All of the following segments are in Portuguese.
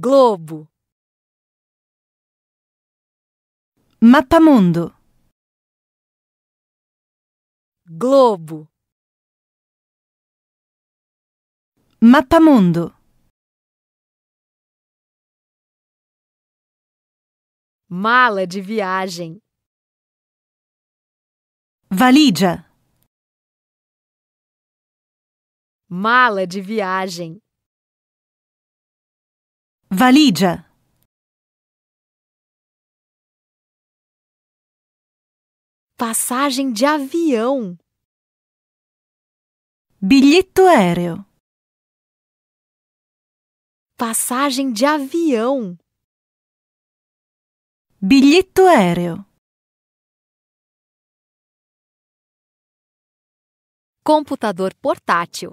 Globo. Mapamundo. Globo. Mapamundo. Mala de viagem. Valija. Mala de viagem valigia passagem de avião bilhete aéreo passagem de avião bilhete aéreo computador portátil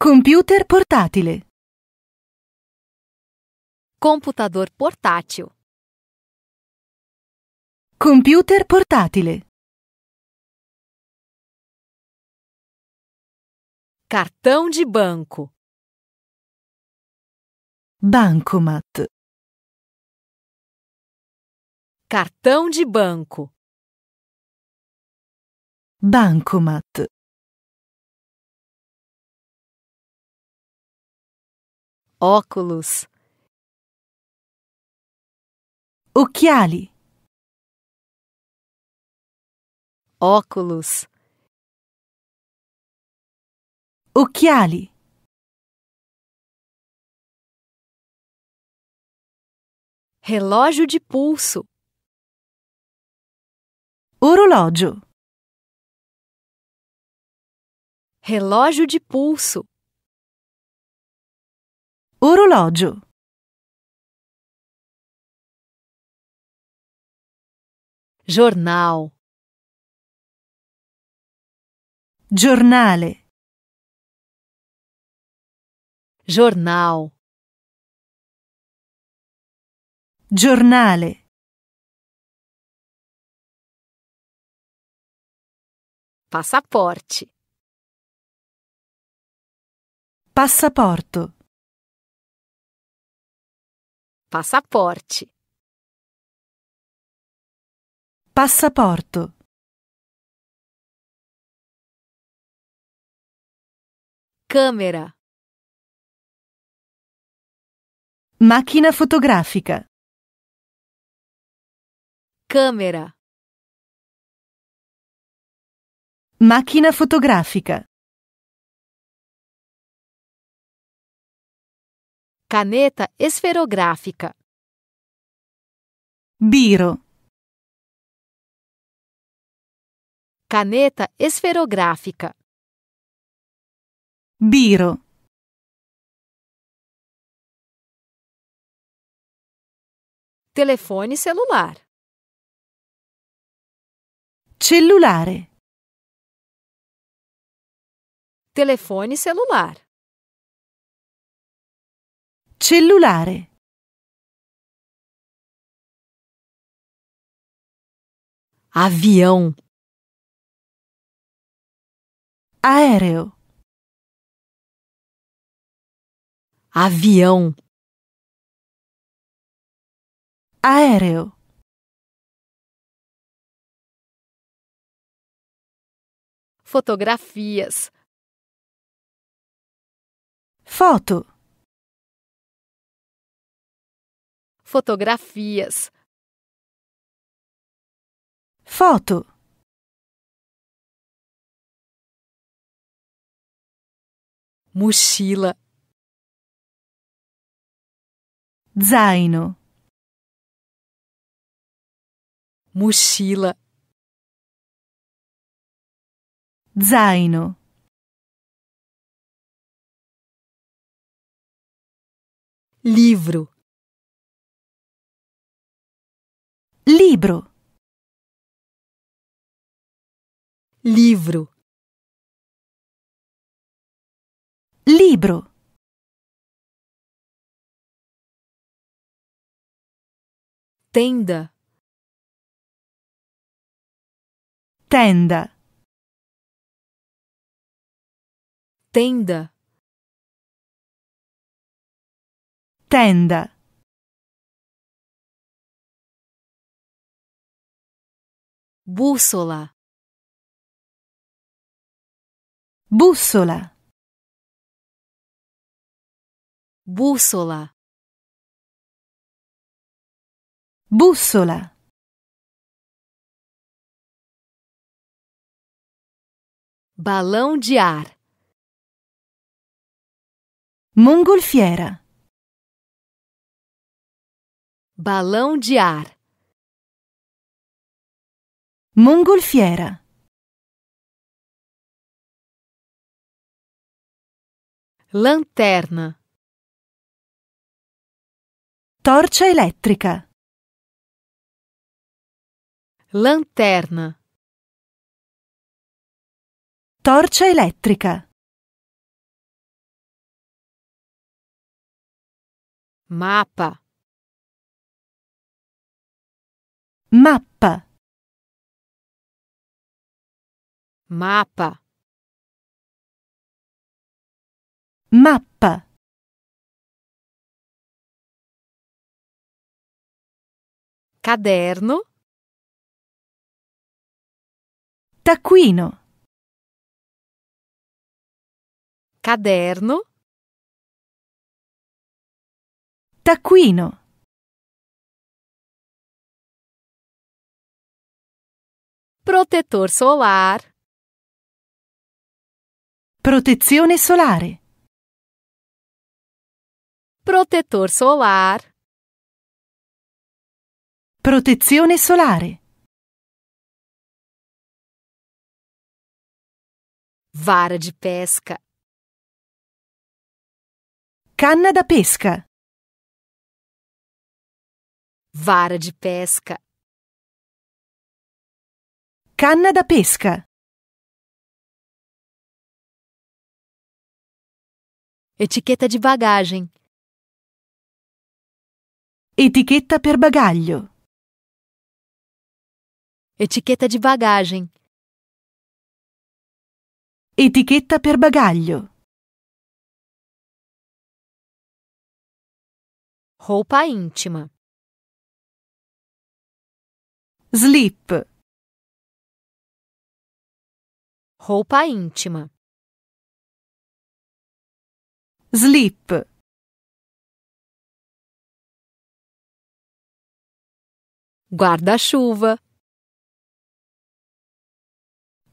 computer portatile Computador portátil. Computer portátil, Cartão de banco. Bancomat. Cartão de banco. Bancomat. Óculos. Occhiali. Óculos. Occhiali. Relógio de pulso. Orológio. Relógio de pulso. Orológio. jornal, giornale, jornal, giornale. Passaporte. Passaporto. Passaporte. Passaporto. Câmera. Macchina fotografica. Câmera. Macchina fotografica. Caneta esferográfica. Biro. Caneta esferográfica. Biro. Telefone celular. Cellulare. Telefone celular. Cellulare. Avião aéreo, avião, aéreo. Fotografias. Foto. Fotografias. Foto. mochila. Zaino. Mochila. Zaino. Livro. Libro. Livro. Libro Tenda Tenda Tenda Tenda Bússola Bússola Bússola. bússola, Balão de ar. Mongolfiera. Balão de ar. Mongolfiera. Lanterna. Torcia elettrica. Lanterna. Torcia elettrica. Mappa. Mappa. Mappa. Mappa. Caderno. Taccuino. Caderno. Taccuino. Protetor solar. Protezione solare. Protetor solar. Protezione solare. Vara di pesca. Canna da pesca. Vara di pesca. Canna da pesca. Etichetta di bagagem. Etichetta per bagaglio. Etiqueta de bagagem. Etiqueta per bagaglio. Roupa íntima. Slip. Roupa íntima. Slip. Guarda-chuva.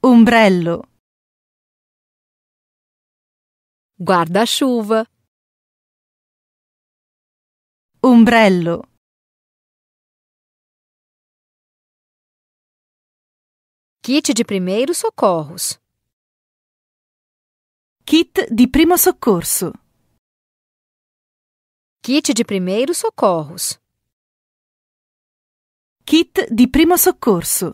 Umbrello. Guarda-chuva. Umbrello. Kit de primeiros socorros. Kit de primo soccorso. Kit de primeiros socorros. Kit de primo soccorso.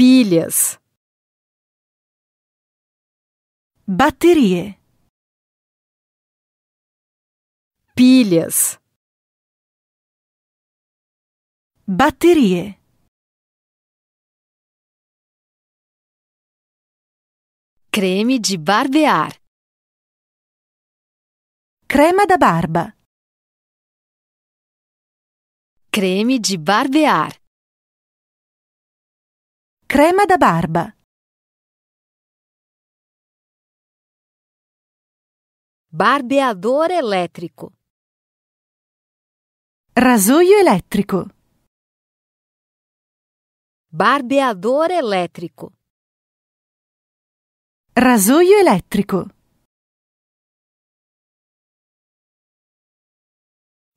pilhas. Baterie. Pilhas. Baterie. Creme de barbear. Crema da barba. Creme de barbear. Crema da barba. Barbeador elétrico. Rasoio elétrico. Barbeador elétrico. Rasoio elétrico.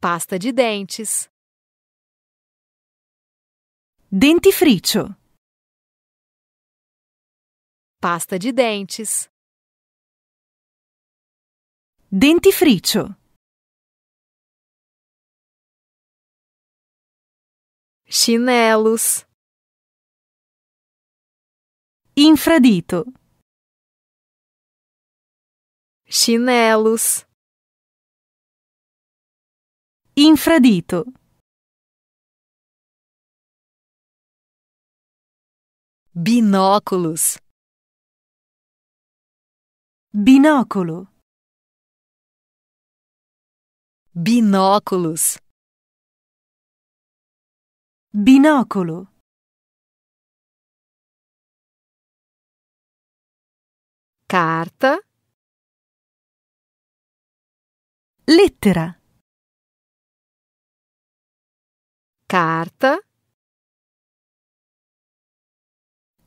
Pasta de dentes. Dentifricio pasta de dentes, dentifricio, chinelos, infradito, chinelos, infradito. binóculos. Binóculo. Binóculos. Binóculo. Carta. Lettera. Carta.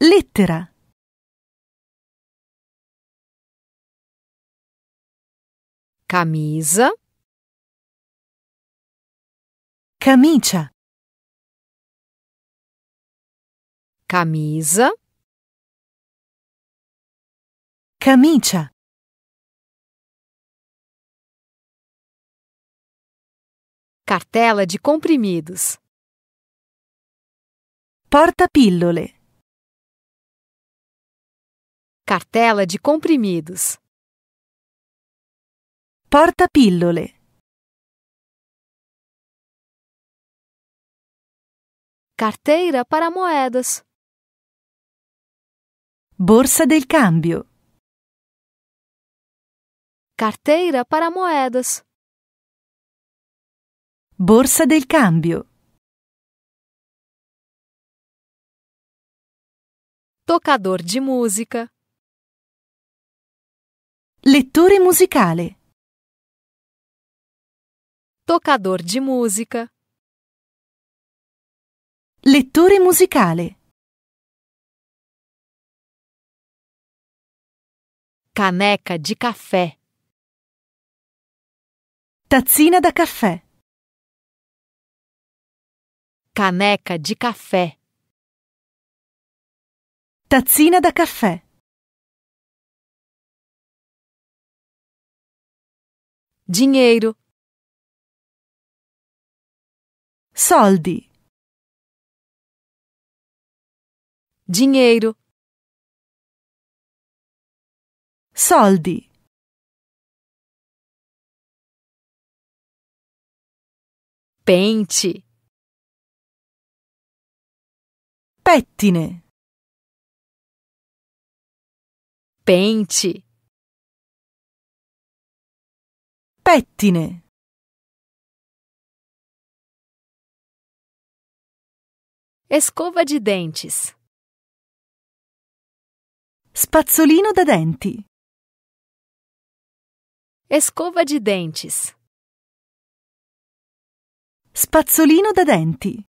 Lettera. camisa, camicia, camisa, camicia. Cartela de comprimidos. porta Portapillole. Cartela de comprimidos porta pillole. Carteira para moedas. Borsa del cambio. Carteira para moedas. Borsa del cambio. Tocador de música. Lettore musicale. Tocador de música, Lettore musicale. Caneca de café, Tazzina da caffè. Caneca de café, Tazzina da caffè. Dinheiro. Soldi. Dinheiro. Soldi. Pente. Pettine. Pente. Pettine. Escova de dentes. Spazzolino da denti. Escova de dentes. Spazzolino da denti.